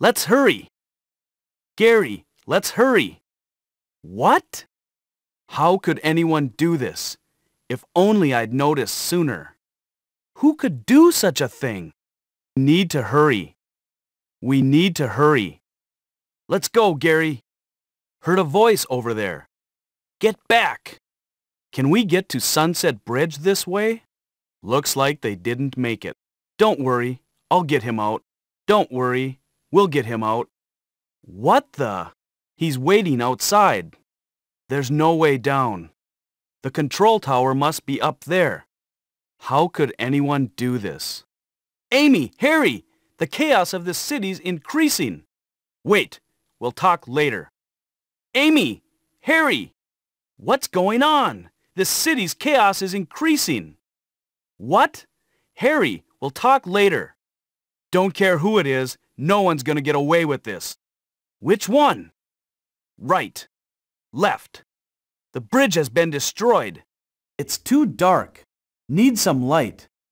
Let's hurry. Gary, let's hurry. What? How could anyone do this? If only I'd noticed sooner. Who could do such a thing? We need to hurry. We need to hurry. Let's go, Gary. Heard a voice over there. Get back! Can we get to Sunset Bridge this way? Looks like they didn't make it. Don't worry, I'll get him out. Don't worry, We'll get him out. What the? He's waiting outside. There's no way down. The control tower must be up there. How could anyone do this? Amy, Harry, the chaos of this city's increasing. Wait, we'll talk later. Amy, Harry, what's going on? This city's chaos is increasing. What? Harry, we'll talk later. Don't care who it is, no one's gonna get away with this. Which one? Right. Left. The bridge has been destroyed. It's too dark. Need some light.